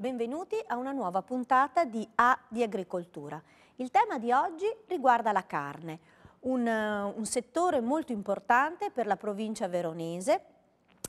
Benvenuti a una nuova puntata di A di Agricoltura. Il tema di oggi riguarda la carne, un, eh, un settore molto importante per la provincia veronese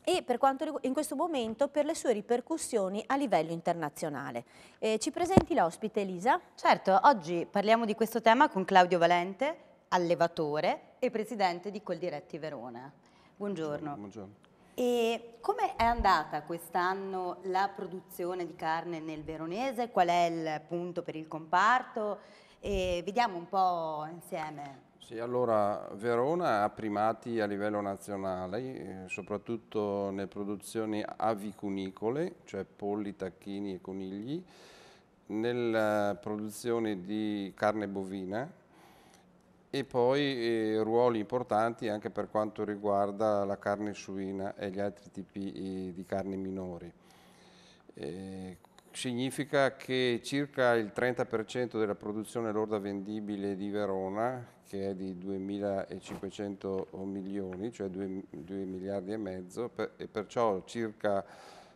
e quanto, in questo momento per le sue ripercussioni a livello internazionale. Eh, ci presenti l'ospite Elisa? Certo, oggi parliamo di questo tema con Claudio Valente, allevatore e presidente di Coldiretti Verona. Buongiorno. Buongiorno. E come è andata quest'anno la produzione di carne nel Veronese? Qual è il punto per il comparto? E vediamo un po' insieme. Sì, allora Verona ha primati a livello nazionale, eh, soprattutto nelle produzioni avicunicole, cioè polli, tacchini e conigli, nella produzione di carne bovina, e poi eh, ruoli importanti anche per quanto riguarda la carne suina e gli altri tipi eh, di carne minori. Eh, significa che circa il 30% della produzione lorda vendibile di Verona, che è di 2.500 milioni, cioè 2, 2 miliardi e mezzo, per, e perciò circa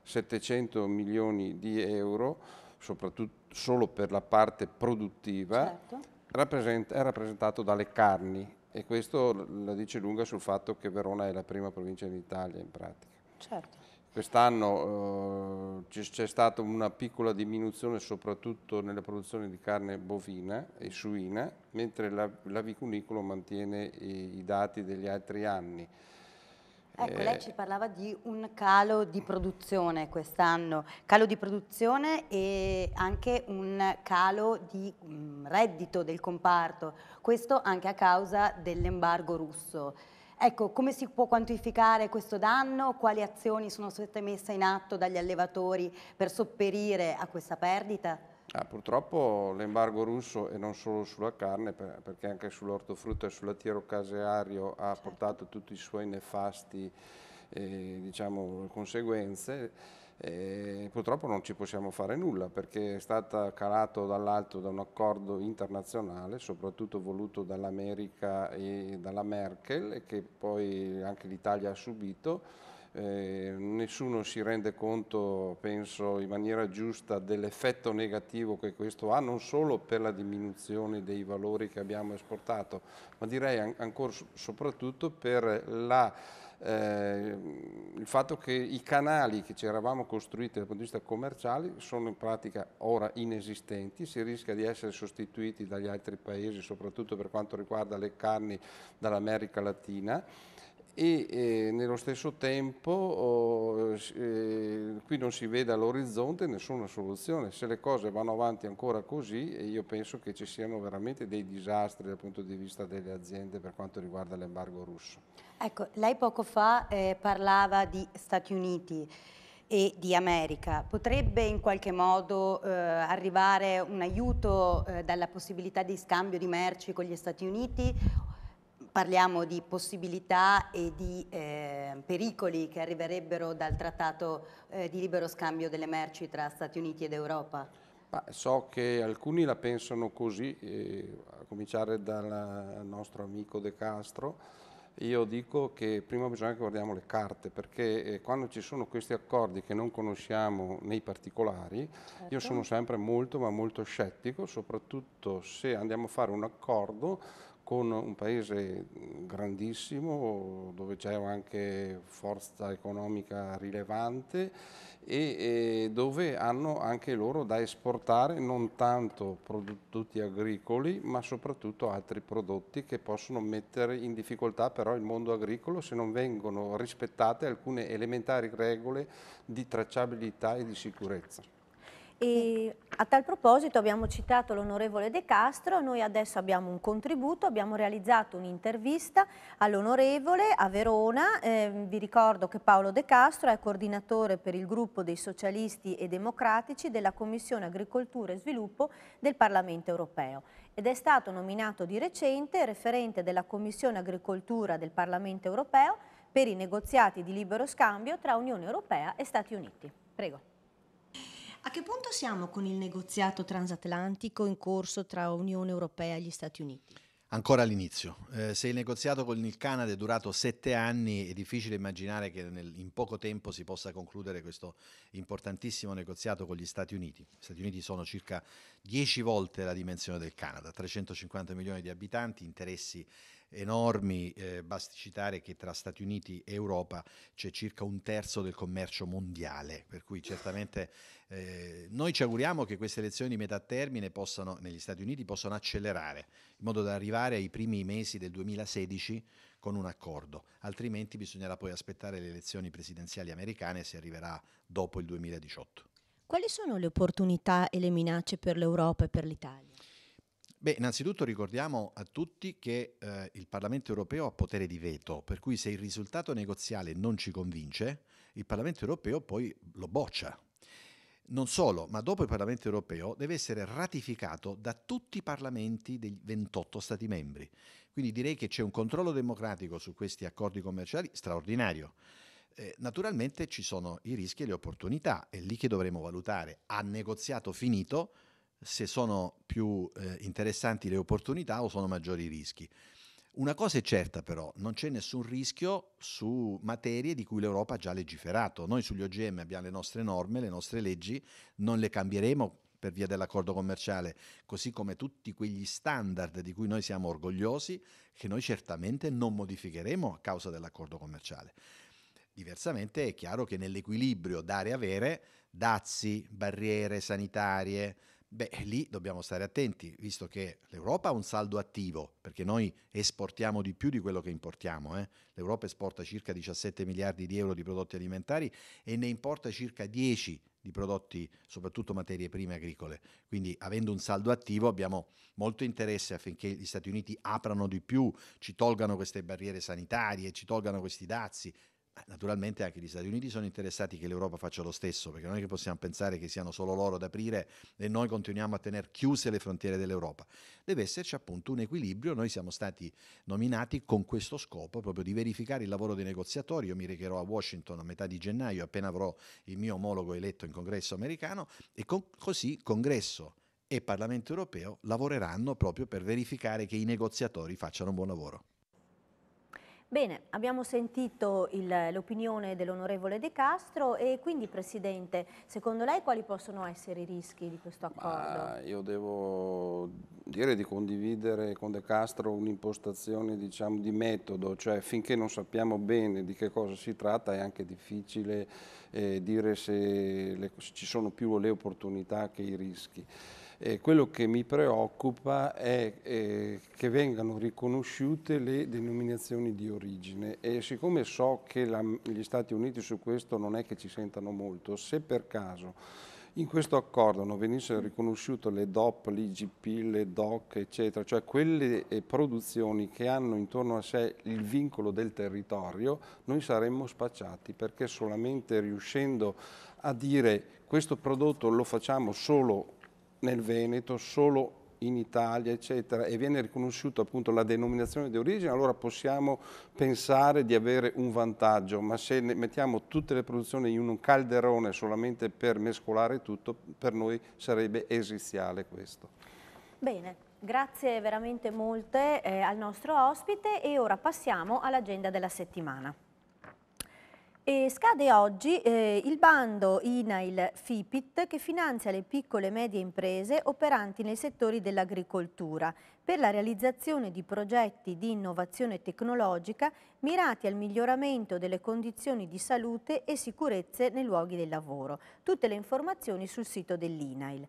700 milioni di euro, soprattutto solo per la parte produttiva, certo è rappresentato dalle carni e questo la dice lunga sul fatto che Verona è la prima provincia d'Italia in pratica. Certo. Quest'anno eh, c'è stata una piccola diminuzione soprattutto nelle produzioni di carne bovina e suina, mentre la, l'avicunicola mantiene i, i dati degli altri anni. Ecco, lei eh, ci parlava di un calo di produzione quest'anno, calo di produzione e anche un calo di mm, reddito del comparto, questo anche a causa dell'embargo russo. Ecco, come si può quantificare questo danno? Quali azioni sono state messe in atto dagli allevatori per sopperire a questa perdita? Ah, purtroppo l'embargo russo e non solo sulla carne, per, perché anche sull'ortofrutta e sull'attiero caseario ha certo. portato tutti i suoi nefasti eh, diciamo, conseguenze. Eh, purtroppo non ci possiamo fare nulla perché è stato calato dall'alto da un accordo internazionale, soprattutto voluto dall'America e dalla Merkel, che poi anche l'Italia ha subito eh, nessuno si rende conto, penso, in maniera giusta dell'effetto negativo che questo ha, non solo per la diminuzione dei valori che abbiamo esportato, ma direi an ancora soprattutto per la eh, il fatto che i canali che ci eravamo costruiti dal punto di vista commerciale sono in pratica ora inesistenti, si rischia di essere sostituiti dagli altri paesi, soprattutto per quanto riguarda le carni dall'America Latina e eh, nello stesso tempo oh, eh, qui non si vede all'orizzonte nessuna soluzione. Se le cose vanno avanti ancora così, io penso che ci siano veramente dei disastri dal punto di vista delle aziende per quanto riguarda l'embargo russo. Ecco, lei poco fa eh, parlava di Stati Uniti e di America. Potrebbe in qualche modo eh, arrivare un aiuto eh, dalla possibilità di scambio di merci con gli Stati Uniti parliamo di possibilità e di eh, pericoli che arriverebbero dal trattato eh, di libero scambio delle merci tra Stati Uniti ed Europa? Ma so che alcuni la pensano così, eh, a cominciare dal nostro amico De Castro. Io dico che prima bisogna che guardiamo le carte, perché eh, quando ci sono questi accordi che non conosciamo nei particolari, certo. io sono sempre molto ma molto scettico, soprattutto se andiamo a fare un accordo con un paese grandissimo dove c'è anche forza economica rilevante e, e, dove hanno anche loro da esportare non tanto prodotti agricoli ma soprattutto altri prodotti che possono mettere in difficoltà però il mondo agricolo se non vengono rispettate alcune elementari regole di tracciabilità e di sicurezza. E a tal proposito abbiamo citato l'onorevole De Castro, noi adesso abbiamo un contributo, abbiamo realizzato un'intervista all'onorevole a Verona, eh, vi ricordo che Paolo De Castro è coordinatore per il gruppo dei socialisti e democratici della Commissione Agricoltura e Sviluppo del Parlamento Europeo ed è stato nominato di recente referente della Commissione Agricoltura del Parlamento Europeo per i negoziati di libero scambio tra Unione Europea e Stati Uniti. Prego. A che punto siamo con il negoziato transatlantico in corso tra Unione Europea e gli Stati Uniti? Ancora all'inizio. Eh, se il negoziato con il Canada è durato sette anni, è difficile immaginare che nel, in poco tempo si possa concludere questo importantissimo negoziato con gli Stati Uniti. Gli Stati Uniti sono circa dieci volte la dimensione del Canada, 350 milioni di abitanti, interessi enormi, eh, basti citare che tra Stati Uniti e Europa c'è circa un terzo del commercio mondiale, per cui certamente eh, noi ci auguriamo che queste elezioni di metà termine possano, negli Stati Uniti possano accelerare, in modo da arrivare ai primi mesi del 2016 con un accordo, altrimenti bisognerà poi aspettare le elezioni presidenziali americane se arriverà dopo il 2018. Quali sono le opportunità e le minacce per l'Europa e per l'Italia? Beh, innanzitutto ricordiamo a tutti che eh, il Parlamento europeo ha potere di veto, per cui se il risultato negoziale non ci convince, il Parlamento europeo poi lo boccia. Non solo, ma dopo il Parlamento europeo deve essere ratificato da tutti i parlamenti dei 28 Stati membri. Quindi direi che c'è un controllo democratico su questi accordi commerciali straordinario. Eh, naturalmente ci sono i rischi e le opportunità, è lì che dovremo valutare. Ha negoziato finito, se sono più eh, interessanti le opportunità o sono maggiori i rischi. Una cosa è certa però, non c'è nessun rischio su materie di cui l'Europa ha già legiferato. Noi sugli OGM abbiamo le nostre norme, le nostre leggi, non le cambieremo per via dell'accordo commerciale, così come tutti quegli standard di cui noi siamo orgogliosi, che noi certamente non modificheremo a causa dell'accordo commerciale. Diversamente è chiaro che nell'equilibrio dare-avere, dazi, barriere sanitarie, Beh, lì dobbiamo stare attenti, visto che l'Europa ha un saldo attivo, perché noi esportiamo di più di quello che importiamo. Eh? L'Europa esporta circa 17 miliardi di euro di prodotti alimentari e ne importa circa 10 di prodotti, soprattutto materie prime agricole. Quindi avendo un saldo attivo abbiamo molto interesse affinché gli Stati Uniti aprano di più, ci tolgano queste barriere sanitarie, ci tolgano questi dazi, Ah, naturalmente anche gli Stati Uniti sono interessati che l'Europa faccia lo stesso, perché non è che possiamo pensare che siano solo loro ad aprire e noi continuiamo a tenere chiuse le frontiere dell'Europa. Deve esserci appunto un equilibrio, noi siamo stati nominati con questo scopo, proprio di verificare il lavoro dei negoziatori. Io mi recherò a Washington a metà di gennaio, appena avrò il mio omologo eletto in congresso americano, e con, così congresso e Parlamento europeo lavoreranno proprio per verificare che i negoziatori facciano un buon lavoro. Bene, abbiamo sentito l'opinione dell'onorevole De Castro e quindi Presidente, secondo lei quali possono essere i rischi di questo accordo? Ma io devo dire di condividere con De Castro un'impostazione diciamo, di metodo, cioè finché non sappiamo bene di che cosa si tratta è anche difficile eh, dire se le, ci sono più le opportunità che i rischi eh, quello che mi preoccupa è eh, che vengano riconosciute le denominazioni di origine e siccome so che la, gli Stati Uniti su questo non è che ci sentano molto, se per caso in questo accordo non venissero riconosciute le DOP, l'IGP, le DOC, eccetera, cioè quelle eh, produzioni che hanno intorno a sé il vincolo del territorio, noi saremmo spacciati perché solamente riuscendo a dire questo prodotto lo facciamo solo nel Veneto, solo in Italia, eccetera, e viene riconosciuta appunto la denominazione di origine, allora possiamo pensare di avere un vantaggio, ma se mettiamo tutte le produzioni in un calderone solamente per mescolare tutto, per noi sarebbe esiziale questo. Bene, grazie veramente molte eh, al nostro ospite e ora passiamo all'agenda della settimana. E scade oggi eh, il bando INAIL FIPIT che finanzia le piccole e medie imprese operanti nei settori dell'agricoltura per la realizzazione di progetti di innovazione tecnologica mirati al miglioramento delle condizioni di salute e sicurezze nei luoghi del lavoro. Tutte le informazioni sul sito dell'INAIL.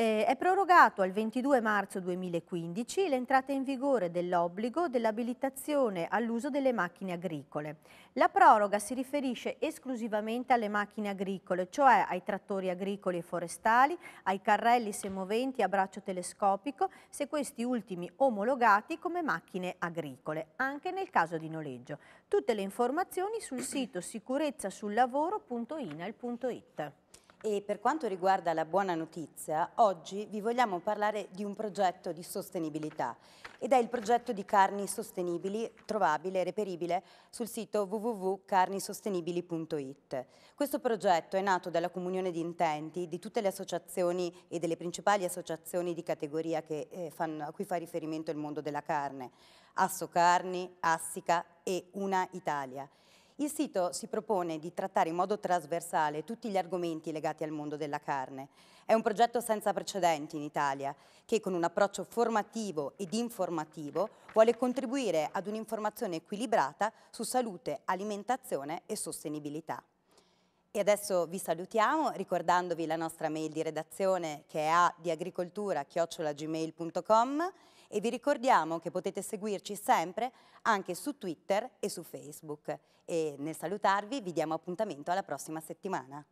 Eh, è prorogato al 22 marzo 2015 l'entrata in vigore dell'obbligo dell'abilitazione all'uso delle macchine agricole. La proroga si riferisce esclusivamente alle macchine agricole, cioè ai trattori agricoli e forestali, ai carrelli semoventi a braccio telescopico, se questi ultimi omologati come macchine agricole, anche nel caso di noleggio. Tutte le informazioni sul sito sicurezzasullavoro.inal.it. E per quanto riguarda la buona notizia, oggi vi vogliamo parlare di un progetto di sostenibilità ed è il progetto di carni sostenibili trovabile e reperibile sul sito www.carnisostenibili.it. Questo progetto è nato dalla comunione di intenti di tutte le associazioni e delle principali associazioni di categoria che, eh, fanno, a cui fa riferimento il mondo della carne, Asso Carni, Assica e Una Italia. Il sito si propone di trattare in modo trasversale tutti gli argomenti legati al mondo della carne. È un progetto senza precedenti in Italia che con un approccio formativo ed informativo vuole contribuire ad un'informazione equilibrata su salute, alimentazione e sostenibilità. E adesso vi salutiamo ricordandovi la nostra mail di redazione che è a diagricoltura-gmail.com e vi ricordiamo che potete seguirci sempre anche su Twitter e su Facebook. E nel salutarvi vi diamo appuntamento alla prossima settimana.